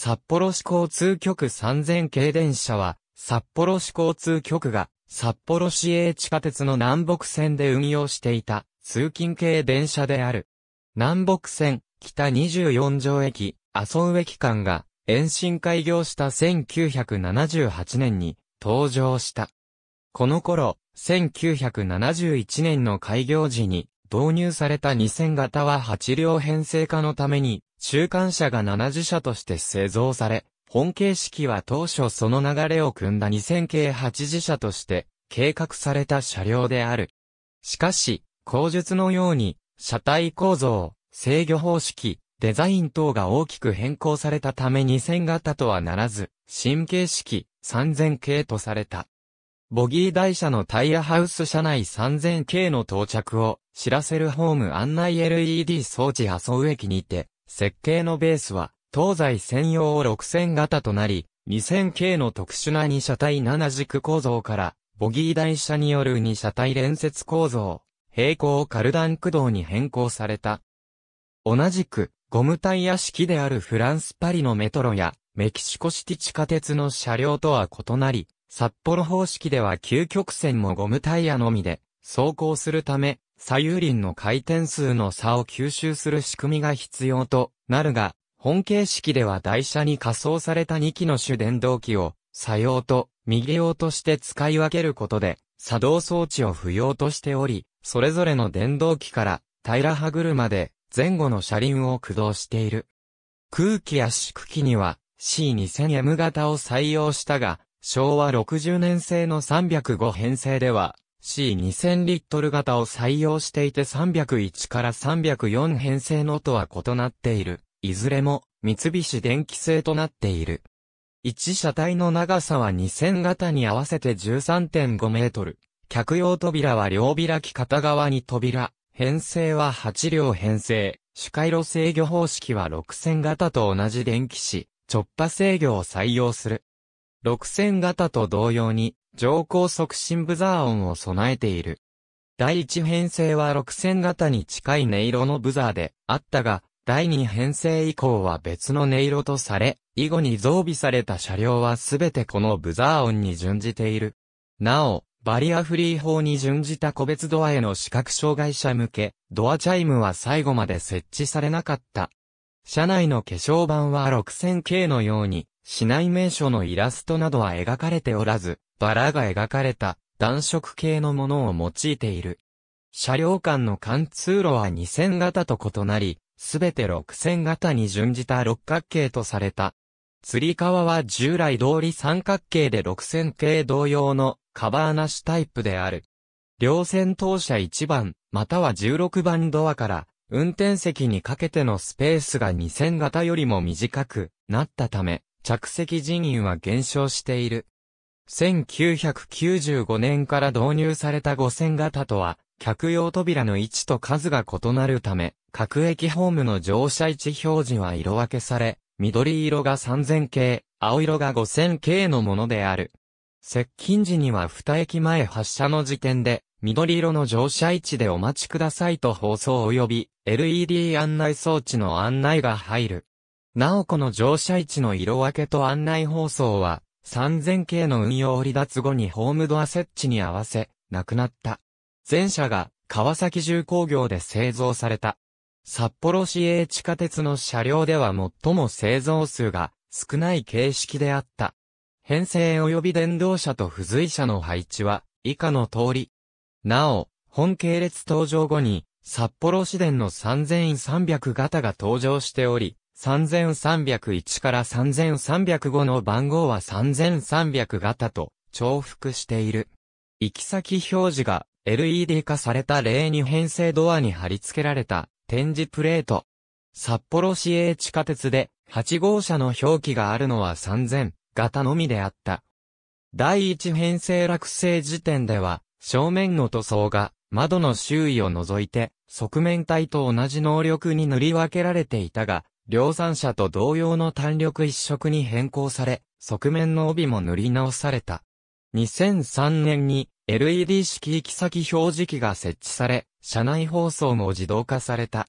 札幌市交通局3000系電車は、札幌市交通局が、札幌市営地下鉄の南北線で運用していた、通勤系電車である。南北線、北24条駅、麻生駅間が、延伸開業した1978年に、登場した。この頃、1971年の開業時に、導入された2000型は8両編成化のために、中間車が7 0社として製造され、本形式は当初その流れを組んだ2000系8 0社として計画された車両である。しかし、後述のように、車体構造、制御方式、デザイン等が大きく変更されたため2000型とはならず、新形式、3000系とされた。ボギー台車のタイヤハウス車内3 0 0 0系の到着を知らせるホーム案内 LED 装置破損駅にて設計のベースは、東西専用6000型となり、2000系の特殊な2車体7軸構造から、ボギー台車による2車体連接構造、平行カルダン駆動に変更された。同じく、ゴムタイヤ式であるフランスパリのメトロや、メキシコシティ地下鉄の車両とは異なり、札幌方式では急曲線もゴムタイヤのみで、走行するため、左右輪の回転数の差を吸収する仕組みが必要となるが、本形式では台車に仮装された2機の主電動機を左用と右用として使い分けることで、作動装置を不要としており、それぞれの電動機から平歯車で前後の車輪を駆動している。空気圧縮機には C2000M 型を採用したが、昭和60年製の305編成では C2000 リットル型を採用していて301から304編成のとは異なっている。いずれも三菱電機製となっている。1車体の長さは2000型に合わせて13.5メートル。客用扉は両開き片側に扉。編成は8両編成。主回路制御方式は6000型と同じ電気し、直波制御を採用する。6000型と同様に、乗降促進ブザー音を備えている。第1編成は6000型に近い音色のブザーであったが、第2編成以降は別の音色とされ、以後に増備された車両はすべてこのブザー音に準じている。なお、バリアフリー法に準じた個別ドアへの視覚障害者向け、ドアチャイムは最後まで設置されなかった。車内の化粧板は 6000K のように、市内名所のイラストなどは描かれておらず、バラが描かれた暖色系のものを用いている。車両間の貫通路は2線型と異なり、すべて6線型に準じた六角形とされた。釣り革は従来通り三角形で6線系同様のカバーなしタイプである。両線当車1番、または16番ドアから運転席にかけてのスペースが2線型よりも短くなったため、着席人員は減少している。1995年から導入された5000型とは、客用扉の位置と数が異なるため、各駅ホームの乗車位置表示は色分けされ、緑色が3000系、青色が5000系のものである。接近時には2駅前発車の時点で、緑色の乗車位置でお待ちくださいと放送及び、LED 案内装置の案内が入る。なおこの乗車位置の色分けと案内放送は、3000系の運用離脱後にホームドア設置に合わせ、なくなった。前者が、川崎重工業で製造された。札幌市営地下鉄の車両では最も製造数が少ない形式であった。編成及び電動車と付随車の配置は以下の通り。なお、本系列登場後に札幌市電の3300型が登場しており、3301から3305の番号は3300型と重複している。行き先表示が LED 化された例に編成ドアに貼り付けられた展示プレート。札幌市営地下鉄で8号車の表記があるのは3000型のみであった。第1編成落成時点では正面の塗装が窓の周囲を除いて側面体と同じ能力に塗り分けられていたが、量産車と同様の単力一色に変更され、側面の帯も塗り直された。2003年に LED 式行き先表示器が設置され、車内放送も自動化された。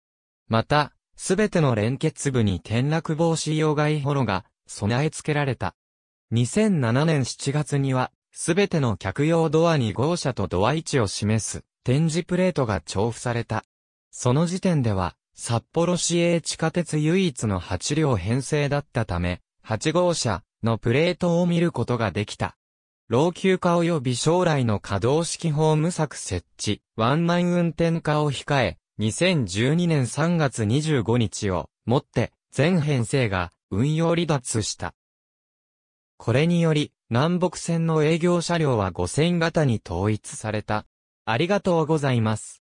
また、すべての連結部に転落防止用外ホロが備え付けられた。2007年7月には、すべての客用ドアに号車とドア位置を示す展示プレートが調布された。その時点では、札幌市営地下鉄唯一の8両編成だったため、8号車のプレートを見ることができた。老朽化及び将来の可動式ホーム柵設置、ワンマン運転化を控え、2012年3月25日をもって全編成が運用離脱した。これにより、南北線の営業車両は5000型に統一された。ありがとうございます。